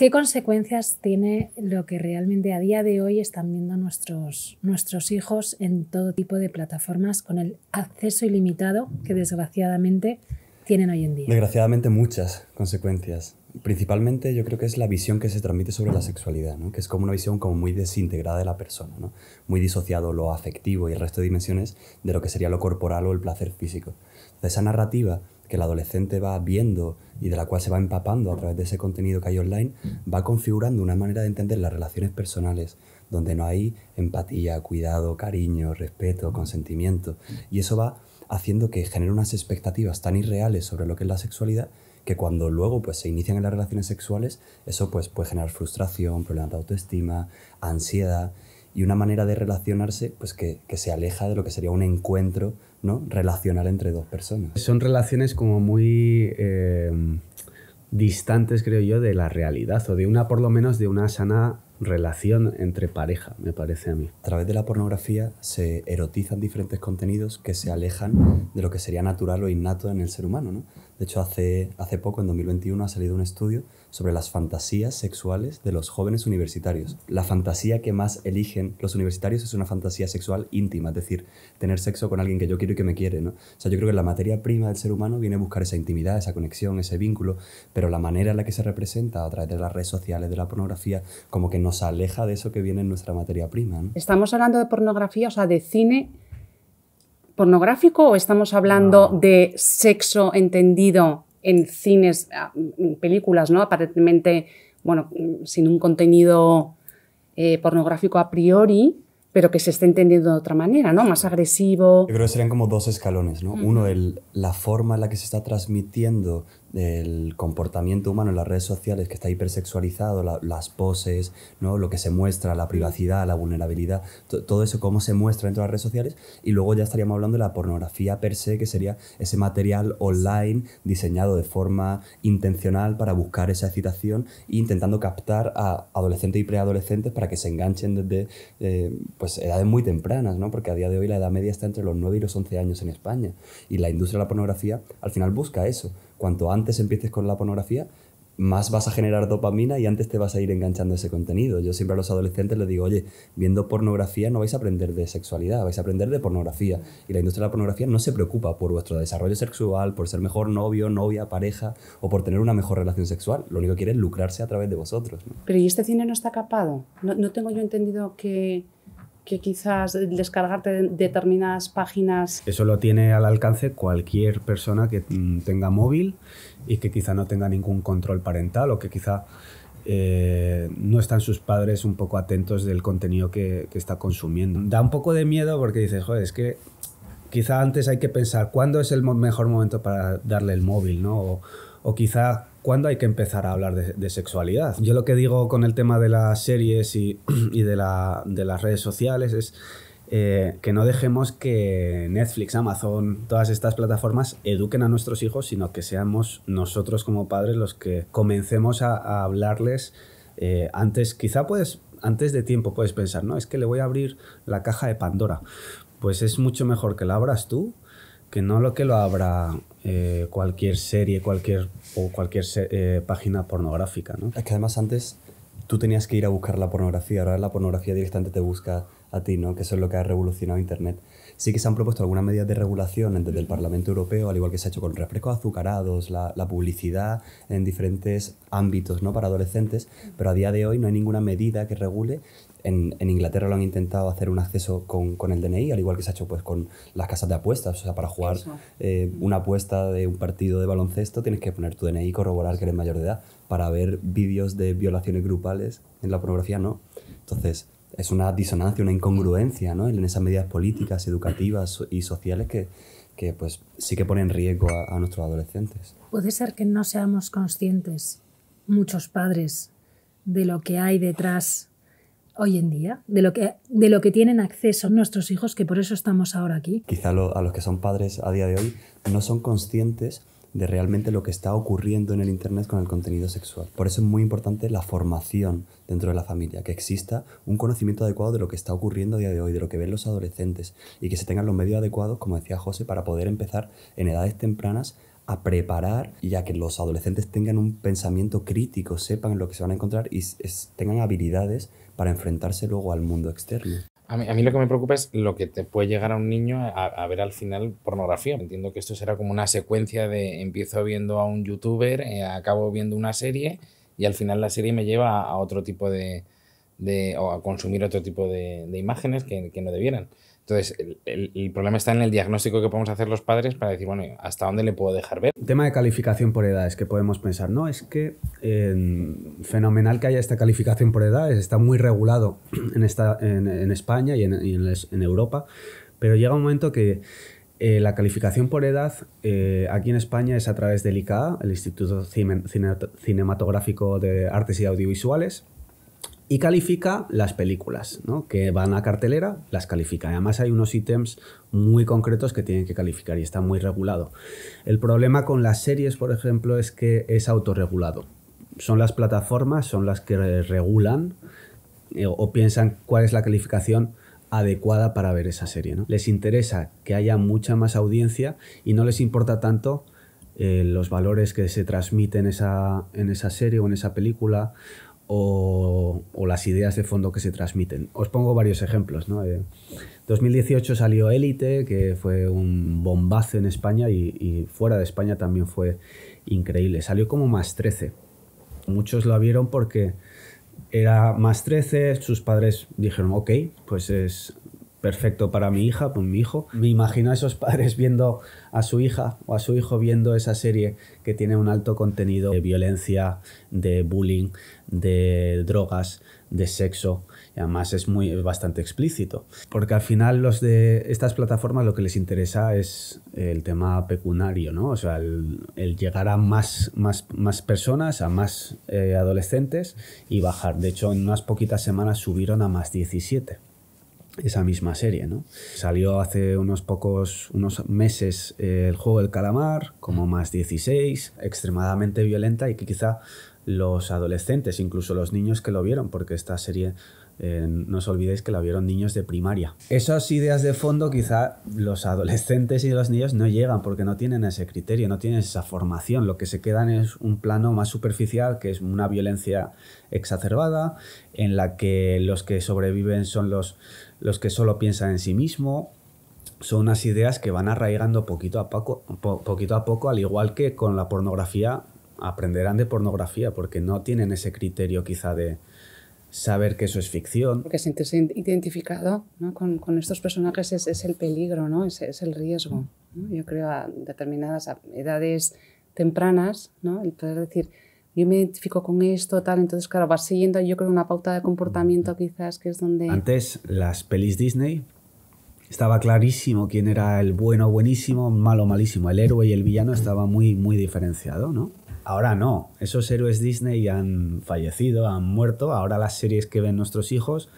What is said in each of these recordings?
¿Qué consecuencias tiene lo que realmente a día de hoy están viendo nuestros, nuestros hijos en todo tipo de plataformas con el acceso ilimitado que desgraciadamente tienen hoy en día? Desgraciadamente muchas consecuencias. Principalmente yo creo que es la visión que se transmite sobre la sexualidad, ¿no? que es como una visión como muy desintegrada de la persona, muy disociado lo afectivo y el resto de dimensiones de lo que sería lo corporal o el placer físico esa narrativa que el adolescente va viendo y de la cual se va empapando a través de ese contenido que hay online, va configurando una manera de entender las relaciones personales, donde no hay empatía, cuidado, cariño, respeto, consentimiento. Y eso va haciendo que genere unas expectativas tan irreales sobre lo que es la sexualidad que cuando luego pues, se inician en las relaciones sexuales, eso pues, puede generar frustración, problemas de autoestima, ansiedad y una manera de relacionarse pues, que se aleja de lo que sería un encuentro ¿no? relacionar entre dos personas. Son relaciones como muy eh, distantes, creo yo, de la realidad, o de una, por lo menos, de una sana relación entre pareja, me parece a mí. A través de la pornografía se erotizan diferentes contenidos que se alejan de lo que sería natural o innato en el ser humano, ¿no? De hecho, hace, hace poco, en 2021, ha salido un estudio sobre las fantasías sexuales de los jóvenes universitarios. La fantasía que más eligen los universitarios es una fantasía sexual íntima, es decir, tener sexo con alguien que yo quiero y que me quiere. ¿no? O sea, yo creo que la materia prima del ser humano viene a buscar esa intimidad, esa conexión, ese vínculo, pero la manera en la que se representa a través de las redes sociales, de la pornografía, como que nos aleja de eso que viene en nuestra materia prima. Estamos hablando de pornografía, o sea, de cine pornográfico o estamos hablando de sexo entendido en cines, ah, en películas, ¿no? Aparentemente, bueno, sin un contenido eh, pornográfico a priori, pero que se esté entendiendo de otra manera, ¿no? Más agresivo. Yo creo que serían como dos escalones, ¿no? Uno, el, la forma en la que se está transmitiendo del comportamiento humano en las redes sociales que está hipersexualizado, las poses, ¿no? lo que se muestra, la privacidad, la vulnerabilidad, todo eso, cómo se muestra dentro de las redes sociales. Y luego ya estaríamos hablando de la pornografía per se, que sería ese material online diseñado de forma intencional para buscar esa excitación e intentando captar a adolescentes y preadolescentes para que se enganchen desde eh, pues, edades muy tempranas, ¿no? porque a día de hoy la edad media está entre los 9 y los 11 años en España. Y la industria de la pornografía al final busca eso cuanto antes empieces con la pornografía, más vas a generar dopamina y antes te vas a ir enganchando ese contenido. Yo siempre a los adolescentes les digo, oye, viendo pornografía no vais a aprender de sexualidad, vais a aprender de pornografía. Y la industria de la pornografía no se preocupa por vuestro desarrollo sexual, por ser mejor novio, novia, pareja o por tener una mejor relación sexual. Lo único que quiere es lucrarse a través de vosotros. Pero ¿y este cine no está capado? No, no tengo yo entendido que que quizás descargarte determinadas páginas. Eso lo tiene al alcance cualquier persona que mm, tenga móvil y que quizá no tenga ningún control parental o que quizá eh, no están sus padres un poco atentos del contenido que, está consumiendo. Da un poco de miedo porque dices, joder, es que quizá antes hay que pensar cuándo es el mejor momento para darle el móvil, ¿no? O, o quizá ¿Cuándo hay que empezar a hablar de, sexualidad? Yo lo que digo con el tema de las series y, de, las redes sociales es... Eh, que no dejemos que Netflix, Amazon, todas estas plataformas eduquen a nuestros hijos, sino que seamos nosotros como padres los que comencemos a, hablarles eh, antes, quizá puedes, antes de tiempo puedes pensar, no, es que le voy a abrir la caja de Pandora. Pues es mucho mejor que la abras tú que no lo que lo abra eh, cualquier serie cualquier, o cualquier eh, página pornográfica. Es que además antes tú tenías que ir a buscar la pornografía, ahora la pornografía directamente te busca a ti, ¿no? que eso es lo que ha revolucionado Internet. Sí que se han propuesto algunas medidas de regulación desde el Parlamento Europeo, al igual que se ha hecho con refrescos azucarados, la, publicidad en diferentes ámbitos ¿no? para adolescentes, pero a día de hoy no hay ninguna medida que regule en, Inglaterra lo han intentado hacer un acceso con, el DNI, al igual que se ha hecho pues, con las casas de apuestas. O sea, para jugar eh, una apuesta de un partido de baloncesto tienes que poner tu DNI y corroborar que eres mayor de edad. Para ver vídeos de violaciones grupales en la pornografía, no. Entonces, es una disonancia, una incongruencia ¿no? en esas medidas políticas, educativas y sociales que, pues, sí que ponen en riesgo a, nuestros adolescentes. Puede ser que no seamos conscientes, muchos padres, de lo que hay detrás hoy en día, de lo que, de lo que tienen acceso nuestros hijos, que por eso estamos ahora aquí. Quizá a los que son padres a día de hoy no son conscientes de realmente lo que está ocurriendo en el Internet con el contenido sexual. Por eso es muy importante la formación dentro de la familia, que exista un conocimiento adecuado de lo que está ocurriendo a día de hoy, de lo que ven los adolescentes y que se tengan los medios adecuados, como decía José, para poder empezar en edades tempranas a preparar y a que los adolescentes tengan un pensamiento crítico, sepan lo que se van a encontrar y tengan habilidades para enfrentarse luego al mundo externo. A mí, a lo que me preocupa es lo que te puede llegar a un niño a, ver al final pornografía. Entiendo que esto será como una secuencia de empiezo viendo a un youtuber, eh, acabo viendo una serie y al final la serie me lleva a, otro tipo de, de, o a consumir otro tipo de, imágenes que no debieran. Entonces, el, problema está en el diagnóstico que podemos hacer los padres para decir, bueno, ¿hasta dónde le puedo dejar ver? Tema de calificación por edades, que podemos pensar, no, es que fenomenal que haya esta calificación por edades, está muy regulado en, esta, en, España y, en, en, Europa, pero llega un momento que eh, la calificación por edad eh, aquí en España es a través del ICA, el Instituto Cinematográfico de Artes y Audiovisuales, y califica las películas ¿no? que van a cartelera, las califica. Además hay unos ítems muy concretos que tienen que calificar y está muy regulado. El problema con las series, por ejemplo, es que es autorregulado. Son las plataformas, son las que regulan eh, o piensan cuál es la calificación adecuada para ver esa serie. Les interesa que haya mucha más audiencia y no les importa tanto eh, los valores que se transmiten esa, en esa serie o en esa película o, las ideas de fondo que se transmiten. Os pongo varios ejemplos. ¿no? 2018 eh, salió Élite, que fue un bombazo en España y, y, fuera de España también fue increíble. Salió como más 13. Muchos la vieron porque era más 13, sus padres dijeron, ok, pues es perfecto para mi hija, para pues mi hijo. Me imagino a esos padres viendo a su hija o a su hijo viendo esa serie que tiene un alto contenido de violencia, de bullying, de drogas, de sexo. Y además es muy bastante explícito. Porque al final los de estas plataformas lo que les interesa es el tema pecunario, ¿no? O sea, el, llegar a más, más, más personas, a más eh, adolescentes y bajar. De hecho, en unas poquitas semanas subieron a más 17 esa misma serie. ¿no? Salió hace unos pocos unos meses eh, el juego del calamar, como más 16, extremadamente violenta y que quizá los adolescentes, incluso los niños que lo vieron, porque esta serie eh, no os olvidéis que la vieron niños de primaria. Esas ideas de fondo quizá los adolescentes y los niños no llegan porque no tienen ese criterio, no tienen esa formación. Lo que se quedan es un plano más superficial que es una violencia exacerbada en la que los que sobreviven son los, los que solo piensan en sí mismo, son unas ideas que van arraigando poquito a poco, poquito a poco, al igual que con la pornografía, aprenderán de pornografía, porque no tienen ese criterio quizá de, saber que eso es ficción. Porque sentirse identificado ¿no? con, con, estos personajes es, es el peligro, ¿no? es, es el riesgo. Yo creo a determinadas edades tempranas, ¿no? el poder decir, yo me identifico con esto, tal, entonces claro, vas siguiendo yo creo una pauta de comportamiento quizás que es donde... Antes las pelis Disney estaba clarísimo quién era el bueno, buenísimo, malo, malísimo. El héroe y el villano estaba muy, muy diferenciado, ¿no? Ahora no, esos héroes Disney han fallecido, han muerto, ahora las series que ven nuestros hijos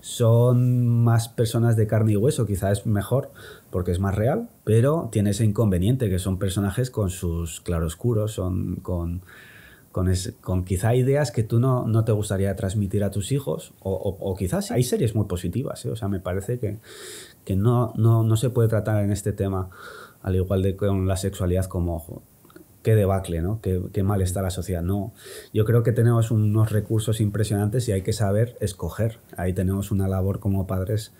son más personas de carne y hueso, Quizás es mejor porque es más real, pero tiene ese inconveniente que son personajes con sus claroscuros, son con, con, quizá ideas que tú no, no, te gustaría transmitir a tus hijos, o, quizás hay series muy positivas, ¿eh? o sea, me parece que que no, no, se puede tratar en este tema, al igual de con la sexualidad, como qué debacle, ¿no? Qué, mal está la sociedad. No, yo creo que tenemos unos recursos impresionantes y hay que saber escoger. Ahí tenemos una labor como padres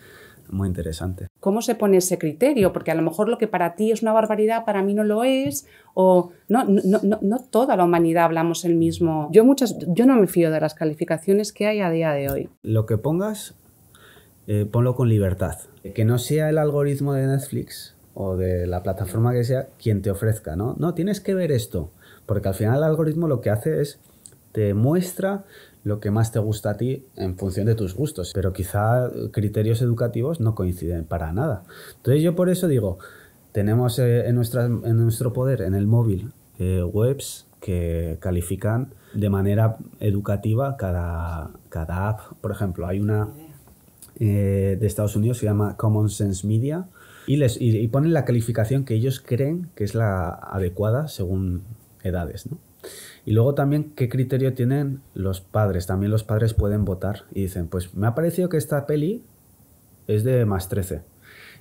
muy interesante. ¿Cómo se pone ese criterio? Porque a lo mejor lo que para ti es una barbaridad, para mí no lo es, o no, no, no, no toda la humanidad hablamos el mismo. Yo, muchas, yo no me fío de las calificaciones que hay a día de hoy. Lo que pongas eh, ponlo con libertad. Eh, que no sea el algoritmo de Netflix o de la plataforma que sea quien te ofrezca, ¿no? No, tienes que ver esto, porque al final el algoritmo lo que hace es te muestra lo que más te gusta a ti en función de tus gustos, pero quizá criterios educativos no coinciden para nada. Entonces yo por eso digo, tenemos eh, en, en nuestro poder, en el móvil, webs que califican de manera educativa cada, cada app. Por ejemplo, hay una eh, de Estados Unidos, se llama Common Sense Media, y, les, ponen la calificación que ellos creen que es la adecuada según edades. Y luego también qué criterio tienen los padres. También los padres pueden votar y dicen, pues me ha parecido que esta peli es de más 13.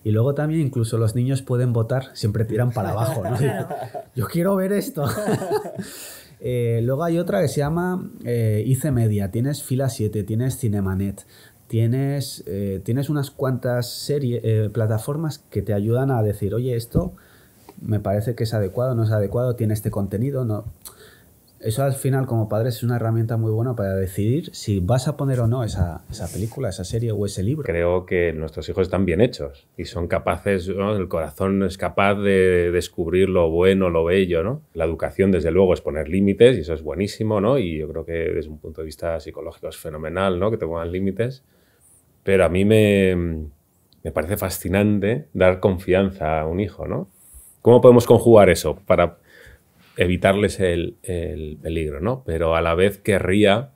Y luego también incluso los niños pueden votar, siempre tiran para abajo. ¿no? Yo quiero ver esto. Eh, luego hay otra que se llama eh, IC Media, tienes Fila 7, tienes Cinemanet, eh, tienes, unas cuantas eh, plataformas que te ayudan a decir, oye, esto me parece que es adecuado, no es adecuado, tiene este contenido, no. Eso al final, como padres, es una herramienta muy buena para decidir si vas a poner o no esa, película, esa serie o ese libro. Creo que nuestros hijos están bien hechos y son capaces, el corazón es capaz de descubrir lo bueno, lo bello, ¿no? La educación, desde luego, es poner límites y eso es buenísimo, ¿no? Y yo creo que desde un punto de vista psicológico es fenomenal, ¿no? Que te pongan límites pero a mí me, parece fascinante dar confianza a un hijo, ¿no? ¿Cómo podemos conjugar eso para evitarles el, peligro, ¿no? Pero a la vez querría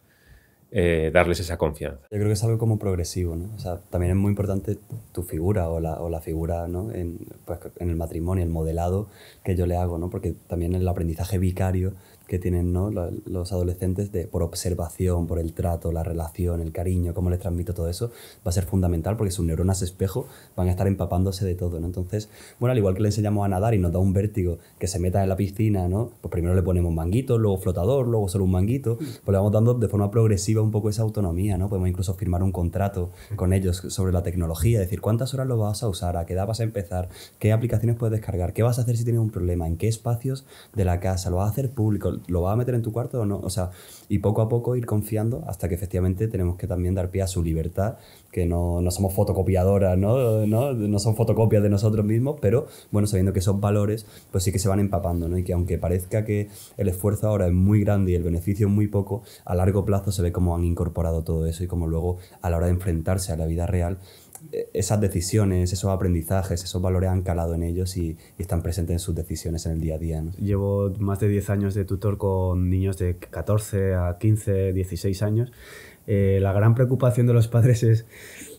eh, darles esa confianza. Yo creo que es algo como progresivo, ¿no? también es muy importante tu figura o la, figura, ¿no? En, pues, en el matrimonio, el modelado que yo le hago, ¿no? Porque también el aprendizaje vicario que tienen los adolescentes de, por observación, por el trato, la relación, el cariño, cómo les transmito todo eso, va a ser fundamental porque sus neuronas espejo van a estar empapándose de todo. ¿no? Entonces, bueno, al igual que le enseñamos a nadar y nos da un vértigo que se meta en la piscina, ¿no? pues primero le ponemos manguito, luego flotador, luego solo un manguito, mm. pues le vamos dando de forma progresiva un poco esa autonomía. ¿no? Podemos incluso firmar un contrato mm. con ellos sobre la tecnología, decir cuántas horas lo vas a usar, a qué edad vas a empezar, qué aplicaciones puedes descargar, qué vas a hacer si tienes un problema, en qué espacios de la casa, lo vas a hacer público ¿lo vas a meter en tu cuarto o no? O sea, y poco a poco ir confiando hasta que efectivamente tenemos que también dar pie a su libertad, que no, somos fotocopiadoras, ¿no? ¿no? son fotocopias de nosotros mismos, pero bueno, sabiendo que son valores pues sí que se van empapando, ¿no? Y que aunque parezca que el esfuerzo ahora es muy grande y el beneficio es muy poco, a largo plazo se ve cómo han incorporado todo eso y cómo luego a la hora de enfrentarse a la vida real esas decisiones, esos aprendizajes, esos valores han calado en ellos y, están presentes en sus decisiones en el día a día. Llevo más de 10 años de tutor con niños de 14 a 15, 16 años. Eh, la gran preocupación de los padres es,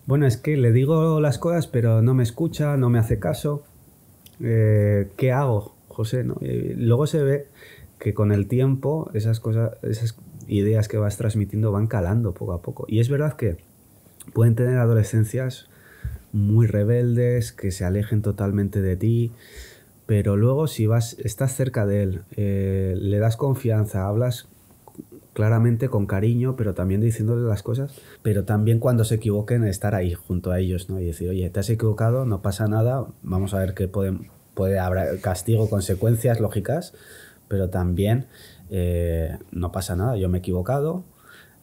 bueno, es que le digo las cosas, pero no me escucha, no me hace caso. Eh, ¿Qué hago, José? ¿No? luego se ve que con el tiempo esas cosas, esas ideas que vas transmitiendo van calando poco a poco. Y es verdad que pueden tener adolescencias muy rebeldes, que se alejen totalmente de ti. Pero luego si vas, estás cerca de él, eh, le das confianza, hablas claramente con cariño, pero también diciéndole las cosas, pero también cuando se equivoquen estar ahí junto a ellos, ¿no? Y decir, oye, te has equivocado, no pasa nada, vamos a ver qué puede, puede haber castigo, consecuencias lógicas, pero también eh, no pasa nada, yo me he equivocado,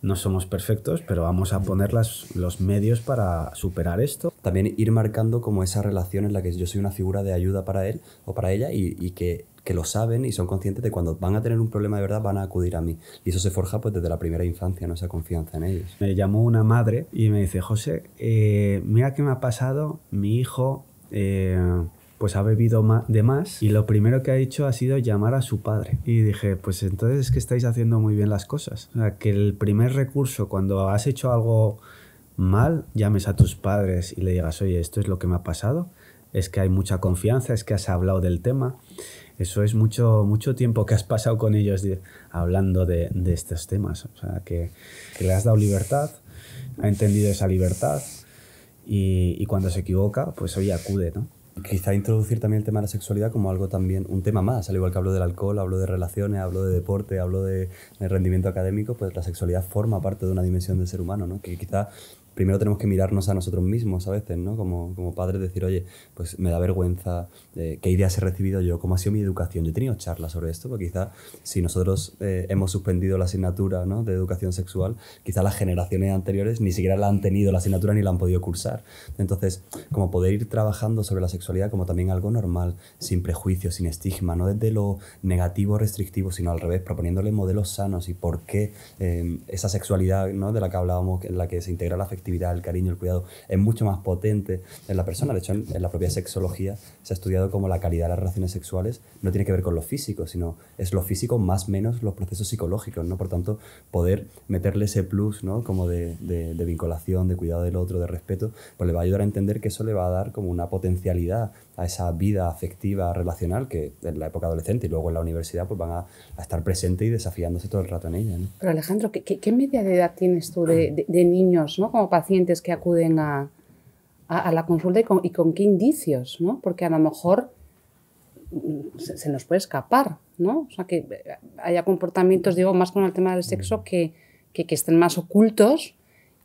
no somos perfectos, pero vamos a poner los medios para superar esto. También ir marcando como esa relación en la que yo soy una figura de ayuda para él o para ella y, que, que, lo saben y son conscientes de cuando van a tener un problema de verdad van a acudir a mí. Y eso se forja pues desde la primera infancia, esa confianza en ellos. Me llamó una madre y me dice, José, eh, mira qué me ha pasado, mi hijo... Eh, pues ha bebido de más y lo primero que ha hecho ha sido llamar a su padre. Y dije, pues entonces es que estáis haciendo muy bien las cosas. O sea, que el primer recurso cuando has hecho algo mal, llames a tus padres y le digas, oye, esto es lo que me ha pasado, es que hay mucha confianza, es que has hablado del tema. Eso es mucho, mucho tiempo que has pasado con ellos hablando de, estos temas. O sea, que, le has dado libertad, ha entendido esa libertad y, y cuando se equivoca, pues hoy acude, ¿no? Quizá introducir también el tema de la sexualidad como algo también, un tema más, al igual que hablo del alcohol, hablo de relaciones, hablo de deporte, hablo de, rendimiento académico, pues la sexualidad forma parte de una dimensión del ser humano, ¿no? Que quizá primero tenemos que mirarnos a nosotros mismos a veces, ¿no? Como, como padres, decir, oye, pues me da vergüenza, eh, qué ideas he recibido yo, cómo ha sido mi educación. Yo he tenido charlas sobre esto, porque quizá si nosotros eh, hemos suspendido la asignatura ¿no? de educación sexual, quizá las generaciones anteriores ni siquiera la han tenido la asignatura ni la han podido cursar. Entonces, como poder ir trabajando sobre la sexualidad como también algo normal, sin prejuicio, sin estigma, no desde lo negativo, restrictivo, sino al revés, proponiéndole modelos sanos y por qué eh, esa sexualidad ¿no? de la que hablábamos, en la que se integra la afectividad, el cariño, el cuidado, es mucho más potente en la persona. De hecho, en, la propia sexología se ha estudiado como la calidad de las relaciones sexuales no tiene que ver con lo físico, sino es lo físico más menos los procesos psicológicos, ¿no? Por tanto, poder meterle ese plus, ¿no? Como de, de vinculación, de cuidado del otro, de respeto, pues le va a ayudar a entender que eso le va a dar como una potencialidad a esa vida afectiva, relacional, que en la época adolescente y luego en la universidad pues van a, estar presente y desafiándose todo el rato en ella. Pero Alejandro, ¿qué, media de edad tienes tú de, niños ¿no? como pacientes que acuden a, la consulta y con, qué indicios? Porque a lo mejor mm, se, nos puede escapar, ¿no? O sea, que haya comportamientos, digo, más con el tema del sexo mm. que, que, que estén más ocultos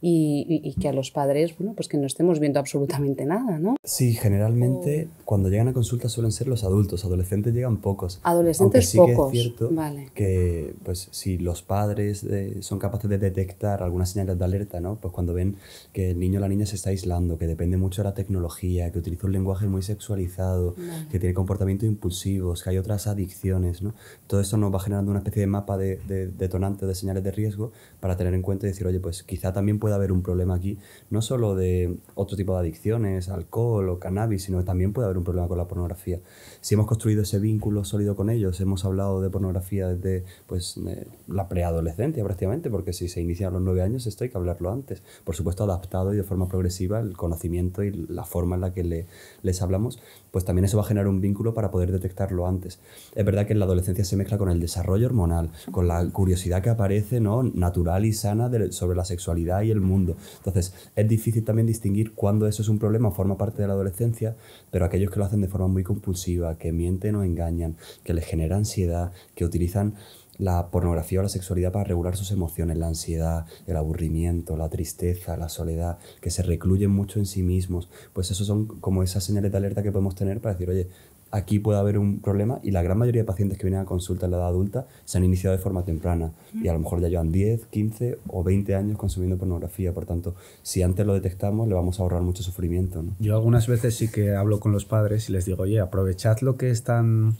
y, que a los padres, bueno, pues que no estemos viendo absolutamente nada, ¿no? Sí, generalmente oh. cuando llegan a consulta suelen ser los adultos, adolescentes llegan pocos. Adolescentes sí pocos. Que es cierto vale. que pues si los padres eh, son capaces de detectar algunas señales de alerta, ¿no? Pues cuando ven que el niño o la niña se está aislando, que depende mucho de la tecnología, que utiliza un lenguaje muy sexualizado, que tiene comportamientos impulsivos, que hay otras adicciones, ¿no? Todo esto nos va generando una especie de mapa de, de detonantes, de señales de riesgo para tener en cuenta y decir, oye, pues quizá también pueda haber un problema aquí, no solo de otro tipo de adicciones, alcohol o cannabis, sino que también puede haber un problema con la pornografía. Si hemos construido ese vínculo sólido con ellos, hemos hablado de pornografía desde pues, eh, la preadolescencia prácticamente, porque si se inicia a los nueve años, esto hay que hablarlo antes. Por supuesto, adaptado y de forma progresiva el conocimiento y la forma en la que le, les hablamos, pues también eso va a generar un vínculo para poder detectarlo antes. Es verdad que en la adolescencia se mezcla con el desarrollo hormonal, con la curiosidad que aparece ¿no? natural y sana sobre la sexualidad y el mundo. Entonces, es difícil también distinguir cuándo eso es un problema, forma parte de la adolescencia, pero aquellos que lo hacen de forma muy compulsiva, que mienten o engañan, que les genera ansiedad, que utilizan la pornografía o la sexualidad para regular sus emociones, la ansiedad, el aburrimiento, la tristeza, la soledad, que se recluyen mucho en sí mismos, pues esos son como esas señales de alerta que podemos tener para decir, oye, aquí puede haber un problema y la gran mayoría de pacientes que vienen a consulta en la edad adulta se han iniciado de forma temprana y a lo mejor ya llevan 10, 15 o 20 años consumiendo pornografía. Por tanto, si antes lo detectamos, le vamos a ahorrar mucho sufrimiento. Yo algunas veces sí que hablo con los padres y les digo, oye, aprovechad lo que están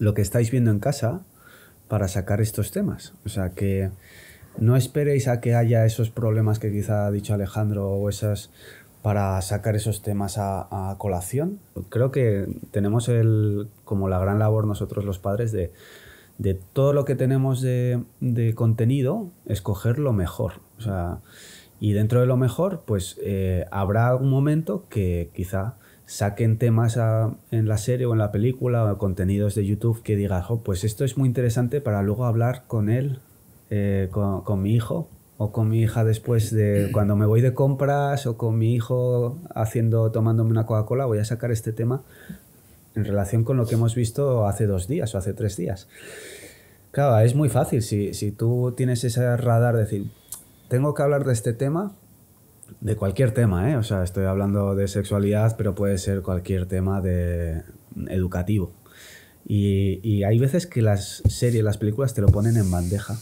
lo que estáis viendo en casa para sacar estos temas. O sea que no esperéis a que haya esos problemas que quizá ha dicho Alejandro o esas para sacar esos temas a, colación. Creo que tenemos el, como la gran labor nosotros los padres de, todo lo que tenemos de, contenido, escoger lo mejor. y dentro de lo mejor, pues eh, habrá un momento que quizá saquen temas en la serie o en la película o contenidos de YouTube que digas, pues esto es muy interesante para luego hablar con él, eh, con mi hijo, o con mi hija después de cuando me voy de compras o con mi hijo haciendo tomándome una Coca-Cola, voy a sacar este tema en relación con lo que hemos visto hace dos días o hace tres días. Claro, es muy fácil si, si tú tienes ese radar de decir, tengo que hablar de este tema, de cualquier tema, ¿eh? o sea, estoy hablando de sexualidad, pero puede ser cualquier tema de educativo. Y, y hay veces que las series, las películas te lo ponen en bandeja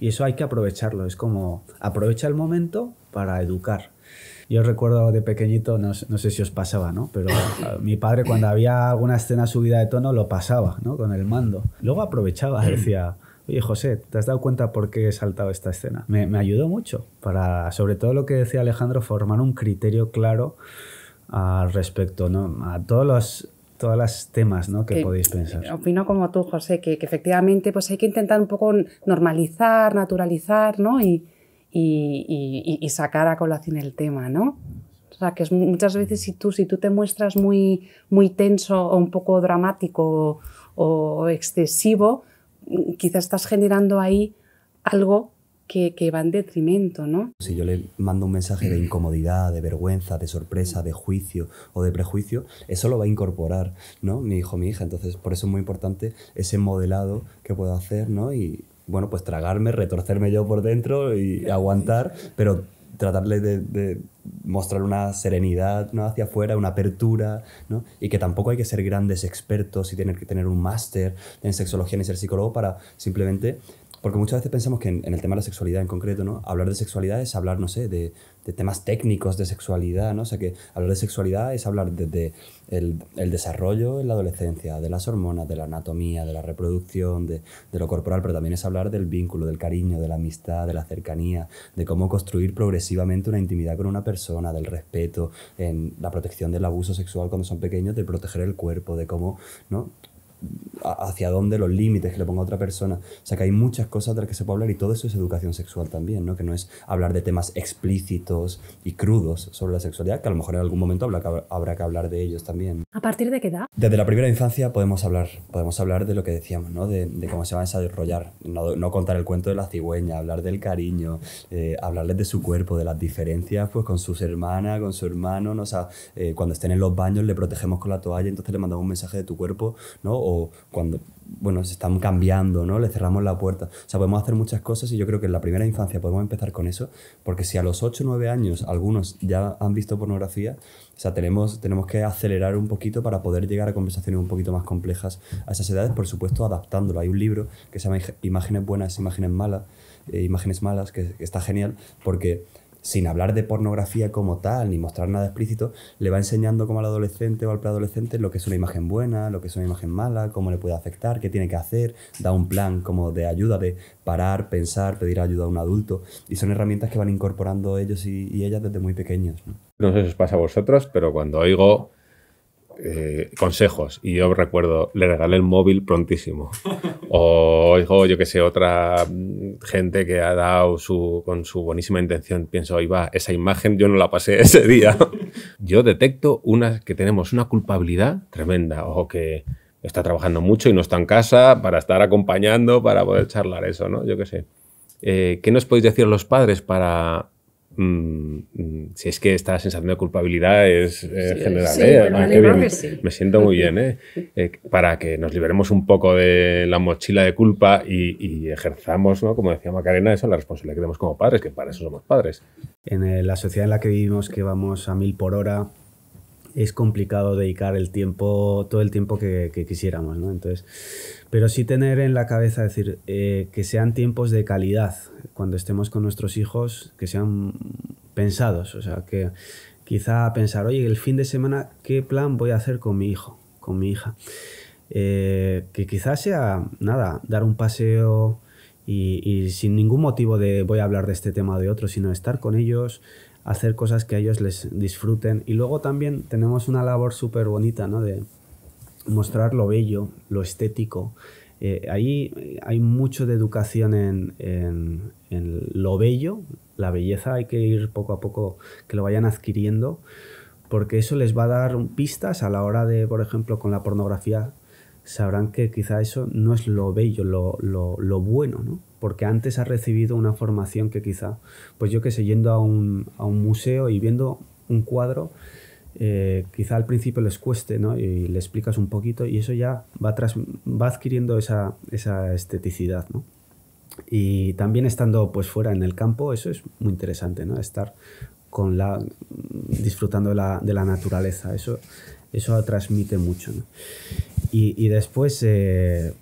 y eso hay que aprovecharlo, es como aprovecha el momento para educar. Yo recuerdo de pequeñito, no, no sé si os pasaba, ¿no? Pero eh, mi padre cuando había alguna escena subida de tono lo pasaba, ¿no? Con el mando. Luego aprovechaba, decía, oye José, ¿te has dado cuenta por qué he saltado esta escena? Me, me ayudó mucho para, sobre todo lo que decía Alejandro, formar un criterio claro al ah, respecto, ¿no? A todos los todas las temas ¿no? que, podéis pensar. Opino como tú, José, que, que, efectivamente pues hay que intentar un poco normalizar, naturalizar ¿no? y, y, y, y, sacar a colación el tema, ¿no? O sea, que es, muchas veces si tú, si tú te muestras muy, muy tenso o un poco dramático o excesivo, mm, quizás estás generando ahí algo que, va en detrimento, ¿no? Si yo le mando un mensaje de mm. incomodidad, de vergüenza, de sorpresa, de juicio o de prejuicio, eso lo va a incorporar, ¿no? Mi hijo, mi hija. Entonces, por eso es muy importante ese modelado que puedo hacer, Y, bueno, pues tragarme, retorcerme yo por dentro y aguantar, pero tratarle de, mostrar una serenidad ¿no? hacia afuera, una apertura, y que tampoco hay que ser grandes expertos y tener que tener un máster en sexología ni ser psicólogo para simplemente porque muchas veces pensamos que en, el tema de la sexualidad en concreto, ¿no? Hablar de sexualidad es hablar, no sé, de, temas técnicos de sexualidad, ¿no? O sea, que hablar de sexualidad es hablar desde el, desarrollo en la adolescencia, de las hormonas, de la anatomía, de la reproducción, de, de, lo corporal, pero también es hablar del vínculo, del cariño, de la amistad, de la cercanía, de cómo construir progresivamente una intimidad con una persona, del respeto, en la protección del abuso sexual cuando son pequeños, de proteger el cuerpo, de cómo, ¿no? hacia dónde los límites que le ponga a otra persona. O sea que hay muchas cosas de las que se puede hablar y todo eso es educación sexual también, ¿no? Que no es hablar de temas explícitos y crudos sobre la sexualidad, que a lo mejor en algún momento habrá que hablar de ellos también. ¿A partir de qué edad? Desde la primera infancia podemos hablar, podemos hablar de lo que decíamos, ¿no? De, cómo se va a desarrollar, no, contar el cuento de la cigüeña, hablar del cariño, eh, hablarles de su cuerpo, de las diferencias, pues con sus hermanas, con su hermano, ¿no? O sea, eh, cuando estén en los baños le protegemos con la toalla, entonces le mandamos un mensaje de tu cuerpo, ¿no? cuando, bueno, se están cambiando, ¿no? Le cerramos la puerta. O sea, podemos hacer muchas cosas y yo creo que en la primera infancia podemos empezar con eso, porque si a los 8 o 9 años algunos ya han visto pornografía, o sea, tenemos, tenemos que acelerar un poquito para poder llegar a conversaciones un poquito más complejas a esas edades, por supuesto, adaptándolo. Hay un libro que se llama Imágenes buenas, imágenes malas, eh, imágenes malas, que está genial, porque sin hablar de pornografía como tal, ni mostrar nada explícito, le va enseñando como al adolescente o al preadolescente lo que es una imagen buena, lo que es una imagen mala, cómo le puede afectar, qué tiene que hacer, da un plan como de ayuda, de parar, pensar, pedir ayuda a un adulto. Y son herramientas que van incorporando ellos y, ellas desde muy pequeños. ¿no? no sé si os pasa a vosotros, pero cuando oigo eh, consejos. Y yo recuerdo, le regalé el móvil prontísimo. O, yo que sé, otra gente que ha dado con su buenísima intención, pienso, ahí va, esa imagen yo no la pasé ese día. yo detecto una, que tenemos una culpabilidad tremenda o que está trabajando mucho y no está en casa para estar acompañando, para poder charlar eso, ¿no? Yo que sé. Eh, ¿Qué nos podéis decir los padres para Mm, mm, si es que esta sensación de culpabilidad es general. Me siento muy bien. ¿eh? ¿eh? para que nos liberemos un poco de la mochila de culpa y, ejerzamos, ¿no? como decía Macarena, eso, la responsabilidad que tenemos como padres, que para eso somos padres. En eh, la sociedad en la que vivimos, que vamos a mil por hora, es complicado dedicar el tiempo, todo el tiempo que, quisiéramos, ¿no? Entonces, pero sí tener en la cabeza, decir, eh, que sean tiempos de calidad cuando estemos con nuestros hijos, que sean pensados, o sea, que quizá pensar, oye, el fin de semana, ¿qué plan voy a hacer con mi hijo, con mi hija? Eh, que quizás sea, nada, dar un paseo y, sin ningún motivo de voy a hablar de este tema o de otro, sino estar con ellos, hacer cosas que a ellos les disfruten. Y luego también tenemos una labor súper bonita, ¿no? De mostrar lo bello, lo estético. Eh, ahí hay mucho de educación en lo bello, la belleza hay que ir poco a poco que lo vayan adquiriendo, porque eso les va a dar pistas a la hora de, por ejemplo, con la pornografía, sabrán que quizá eso no es lo bello, lo, bueno, Porque antes ha recibido una formación que quizá, pues yo que sé, yendo a un, museo y viendo un cuadro, eh, quizá al principio les cueste, ¿no? Y le explicas un poquito y eso ya va, tras, va adquiriendo esa, esteticidad, ¿no? Y también estando pues fuera en el campo, eso es muy interesante, ¿no? Estar con la, disfrutando de la, naturaleza, eso eso transmite mucho. Y, y, después, eh,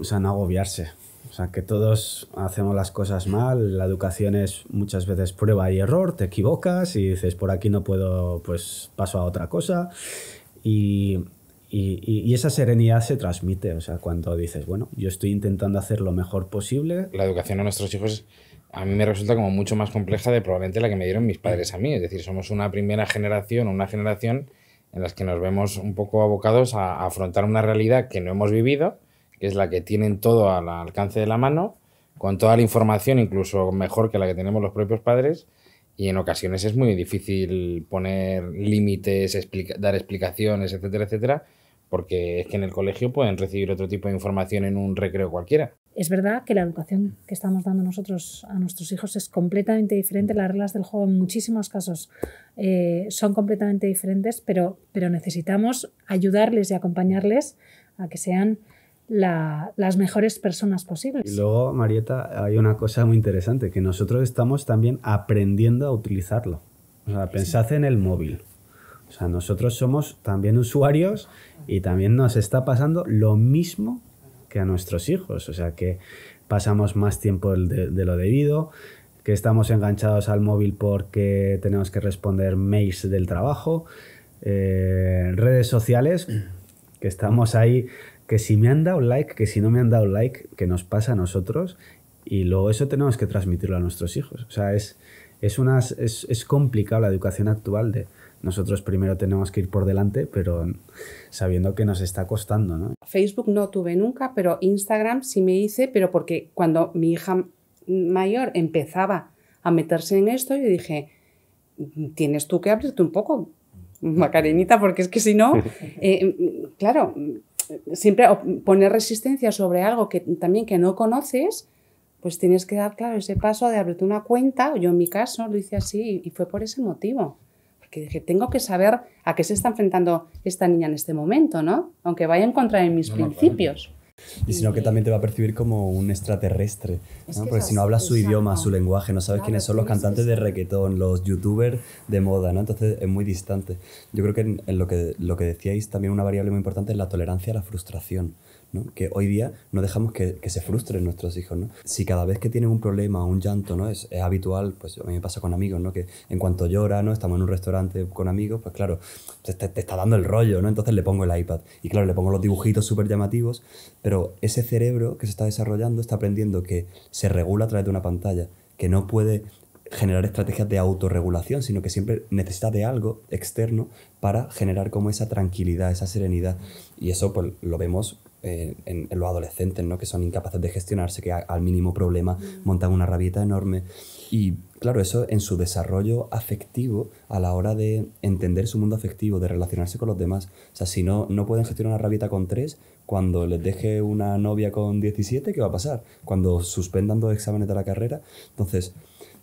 o sea, no agobiarse. O sea, que todos hacemos las cosas mal, la educación es muchas veces prueba y error, te equivocas y dices, por aquí no puedo, pues paso a otra cosa. Y, esa serenidad se transmite, o sea, cuando dices, bueno, yo estoy intentando hacer lo mejor posible. La educación a nuestros hijos a mí me resulta como mucho más compleja de probablemente la que me dieron mis padres a mí, es decir, somos una primera generación, o una generación en las que nos vemos un poco abocados a, afrontar una realidad que no hemos vivido, que es la que tienen todo al alcance de la mano, con toda la información, incluso mejor que la que tenemos los propios padres, y en ocasiones es muy difícil poner límites, dar explicaciones, etcétera, etcétera, porque es que en el colegio pueden recibir otro tipo de información en un recreo cualquiera. Es verdad que la educación que estamos dando nosotros a nuestros hijos es completamente diferente, mm. las reglas del juego en muchísimos casos eh, son completamente diferentes, pero, necesitamos ayudarles y acompañarles a que sean las mejores personas posibles. Y luego, Marieta, hay una cosa muy interesante, que nosotros estamos también aprendiendo a utilizarlo. O sea, pensad en el móvil. O sea, nosotros somos también usuarios y también nos está pasando lo mismo que a nuestros hijos. O sea, que pasamos más tiempo de, lo debido, que estamos enganchados al móvil porque tenemos que responder mails del trabajo, eh, redes sociales, que estamos ahí, que si me han dado like, que si no me han dado like, que nos pasa a nosotros y luego eso tenemos que transmitirlo a nuestros hijos. O sea, es, es, es, es complicado la educación actual de, nosotros primero tenemos que ir por delante, pero sabiendo que nos está costando. Facebook no tuve nunca, pero Instagram sí me hice, pero porque cuando mi hija mayor empezaba a meterse en esto, yo dije, tienes tú que abrirte un poco, Macarenita, porque es que si no, eh, claro, siempre poner resistencia sobre algo que también que no conoces, pues tienes que dar, claro, ese paso de abrirte una cuenta, yo en mi caso lo hice así y fue por ese motivo que tengo que saber a qué se está enfrentando esta niña en este momento, ¿no? Aunque vaya en contra de mis principios. Y sino que también te va a percibir como un extraterrestre, ¿no? porque si no habla su idioma, su lenguaje, no sabes quiénes son los cantantes de reggaetón, los youtubers de moda, ¿no? entonces es muy distante. Yo creo que en, lo, que, lo que decíais también una variable muy importante es la tolerancia a la frustración que hoy día no dejamos que, se frustren nuestros hijos. Si cada vez que tienen un problema o un llanto ¿no? Es, habitual, pues a mí me pasa con amigos, ¿no? que en cuanto llora, ¿no? estamos en un restaurante con amigos, pues claro, te, está dando el rollo, ¿no? entonces le pongo el iPad y claro, le pongo los dibujitos súper llamativos, pero ese cerebro que se está desarrollando está aprendiendo que se regula a través de una pantalla, que no puede generar estrategias de autorregulación, sino que siempre necesita de algo externo para generar como esa tranquilidad, esa serenidad. Y eso pues, lo vemos eh, en, los adolescentes, ¿no? que son incapaces de gestionarse, que al mínimo problema mm. montan una rabieta enorme. Y claro, eso en su desarrollo afectivo, a la hora de entender su mundo afectivo, de relacionarse con los demás. O sea, si no, no pueden gestionar una rabieta con tres, cuando les deje una novia con 17, ¿qué va a pasar? Cuando suspendan dos exámenes de la carrera. Entonces,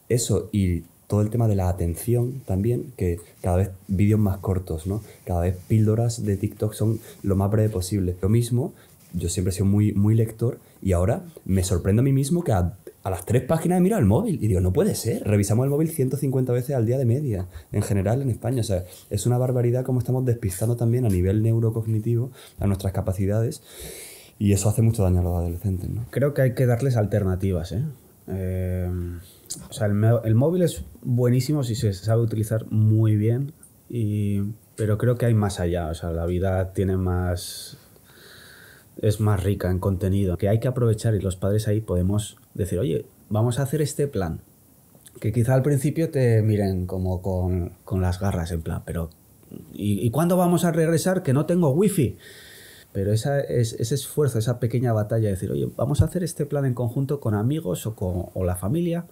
eso y todo el tema de la atención también, que cada vez vídeos más cortos, ¿no? Cada vez píldoras de TikTok son lo más breve posible. Lo mismo yo siempre he sido muy, muy lector y ahora me sorprendo a mí mismo que a, las tres páginas he mirado el móvil y digo, no puede ser. Revisamos el móvil 150 veces al día de media, en general en España. O sea, es una barbaridad como estamos despistando también a nivel neurocognitivo a nuestras capacidades y eso hace mucho daño a los adolescentes. ¿no? Creo que hay que darles alternativas. ¿eh? Em, o sea, el, móvil es buenísimo si se sabe utilizar muy bien, y, pero creo que hay más allá. O sea, la vida tiene más es más rica en contenido, que hay que aprovechar y los padres ahí podemos decir, oye, vamos a hacer este plan. Que quizá al principio te miren como con, las garras, en plan, pero ¿y, cuándo vamos a regresar que no tengo wifi? Pero es, ese esfuerzo, esa pequeña batalla de decir, oye, vamos a hacer este plan en conjunto con amigos o con o la familia,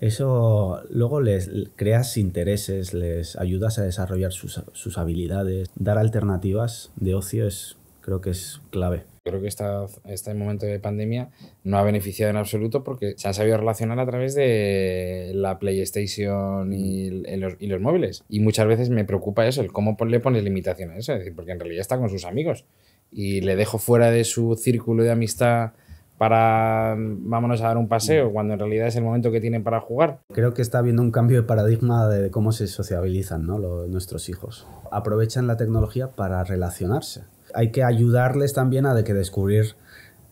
eso luego les creas intereses, les ayudas a desarrollar sus, sus habilidades. Dar alternativas de ocio es, creo que es clave. Creo que esta, este momento de pandemia no ha beneficiado en absoluto porque se han sabido relacionar a través de la PlayStation y, los, y los, móviles. Y muchas veces me preocupa eso, el cómo le pones limitación a eso, porque en realidad está con sus amigos y le dejo fuera de su círculo de amistad para vámonos a dar un paseo, cuando en realidad es el momento que tienen para jugar. Creo que está habiendo un cambio de paradigma de cómo se sociabilizan ¿no? nuestros hijos. Aprovechan la tecnología para relacionarse hay que ayudarles también a de que descubrir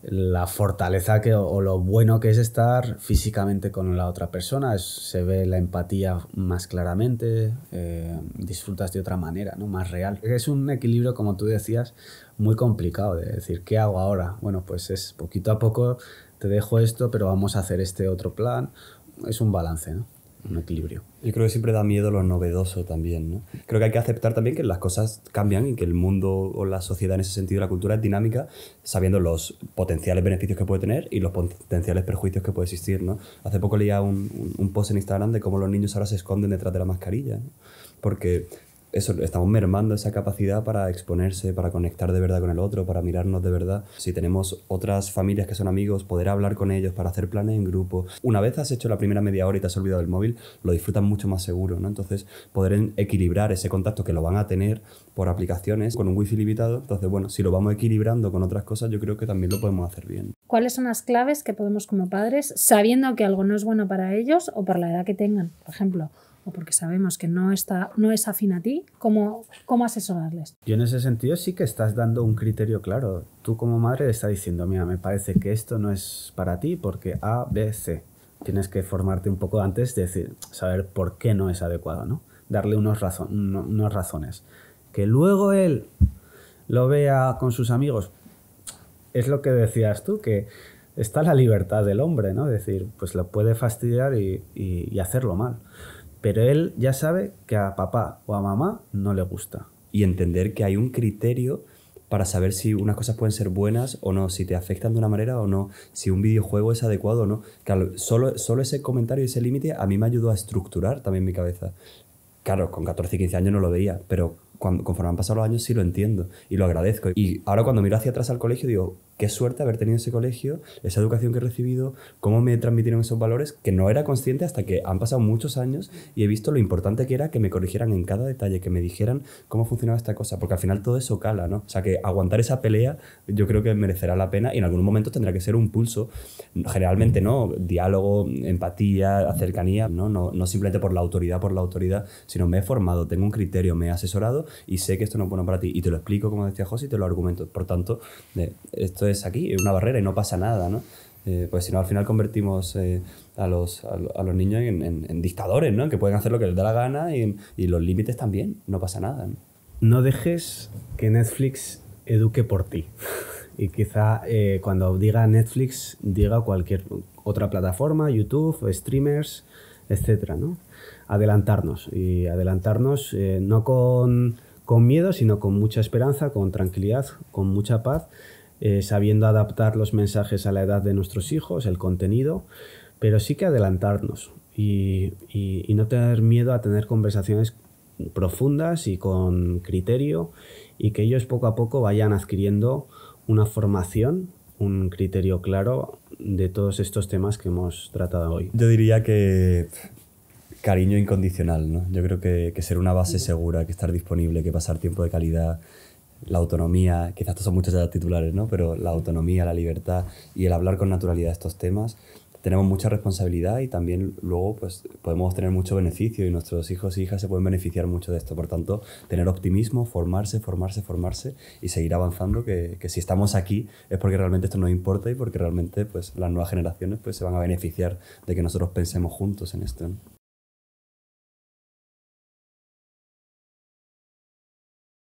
la fortaleza que, o lo bueno que es estar físicamente con la otra persona. se ve la empatía más claramente, eh, disfrutas de otra manera, ¿no? más real. Es un equilibrio, como tú decías, muy complicado de decir, ¿qué hago ahora? Bueno, pues es poquito a poco te dejo esto, pero vamos a hacer este otro plan. Es un balance, ¿no? un equilibrio. Yo creo que siempre da miedo lo novedoso también, ¿no? Creo que hay que aceptar también que las cosas cambian y que el mundo o la sociedad en ese sentido, la cultura es dinámica, sabiendo los potenciales beneficios que puede tener y los potenciales perjuicios que puede existir, ¿no? Hace poco leía un, post en Instagram de cómo los niños ahora se esconden detrás de la mascarilla, ¿no? porque eso, estamos mermando esa capacidad para exponerse, para conectar de verdad con el otro, para mirarnos de verdad. Si tenemos otras familias que son amigos, poder hablar con ellos, para hacer planes en grupo. Una vez has hecho la primera media hora y te has olvidado del móvil, lo disfrutan mucho más seguro, ¿no? Entonces, poder equilibrar ese contacto que lo van a tener por aplicaciones con un wifi limitado. Entonces, bueno, si lo vamos equilibrando con otras cosas, yo creo que también lo podemos hacer bien. ¿Cuáles son las claves que podemos como padres, sabiendo que algo no es bueno para ellos o para la edad que tengan, por ejemplo? o porque sabemos que no, está, no es afín a ti, ¿cómo, cómo asesorarles? Yo en ese sentido sí que estás dando un criterio claro. Tú como madre le estás diciendo, mira, me parece que esto no es para ti porque A, B, C. Tienes que formarte un poco antes decir, saber por qué no es adecuado, ¿no? Darle unos unas razones. Que luego él lo vea con sus amigos. Es lo que decías tú, que está la libertad del hombre, ¿no? decir, pues lo puede fastidiar y, y hacerlo mal pero él ya sabe que a papá o a mamá no le gusta. Y entender que hay un criterio para saber si unas cosas pueden ser buenas o no, si te afectan de una manera o no, si un videojuego es adecuado o no. solo, solo ese comentario y ese límite a mí me ayudó a estructurar también mi cabeza. Claro, con 14, 15 años no lo veía, pero cuando, conforme han pasado los años sí lo entiendo y lo agradezco. Y ahora cuando miro hacia atrás al colegio digo, qué suerte haber tenido ese colegio, esa educación que he recibido, cómo me transmitieron esos valores, que no era consciente hasta que han pasado muchos años y he visto lo importante que era que me corrigieran en cada detalle, que me dijeran cómo funcionaba esta cosa, porque al final todo eso cala, ¿no? O sea, que aguantar esa pelea yo creo que merecerá la pena y en algún momento tendrá que ser un pulso, generalmente, ¿no? Diálogo, empatía, cercanía, ¿no? No, no simplemente por la autoridad, por la autoridad, sino me he formado, tengo un criterio, me he asesorado y sé que esto no es bueno para ti y te lo explico, como decía José, y te lo argumento. Por tanto, eh, esto es aquí, es una barrera y no pasa nada, ¿no? Eh, pues si no, al final convertimos eh, a, los, a, los niños en, dictadores, ¿no? Que pueden hacer lo que les da la gana y, los límites también, no pasa nada. ¿no? dejes que Netflix eduque por ti. y quizá eh, cuando diga Netflix, diga cualquier otra plataforma, YouTube, streamers, etcétera, ¿no? Adelantarnos. Y adelantarnos no con, con miedo, sino con mucha esperanza, con tranquilidad, con mucha paz eh, sabiendo adaptar los mensajes a la edad de nuestros hijos, el contenido, pero sí que adelantarnos y, no tener miedo a tener conversaciones profundas y con criterio y que ellos poco a poco vayan adquiriendo una formación, un criterio claro de todos estos temas que hemos tratado hoy. Yo diría que cariño incondicional, ¿no? Yo creo que, que ser una base segura, que estar disponible, que pasar tiempo de calidad, la autonomía, quizás estos son muchos ya titulares, ¿no? Pero la autonomía, la libertad y el hablar con naturalidad de estos temas, tenemos mucha responsabilidad y también luego pues, podemos tener mucho beneficio y nuestros hijos e hijas se pueden beneficiar mucho de esto. Por tanto, tener optimismo, formarse, formarse, formarse y seguir avanzando, que, si estamos aquí es porque realmente esto nos importa y porque realmente pues, las nuevas generaciones pues, se van a beneficiar de que nosotros pensemos juntos en esto.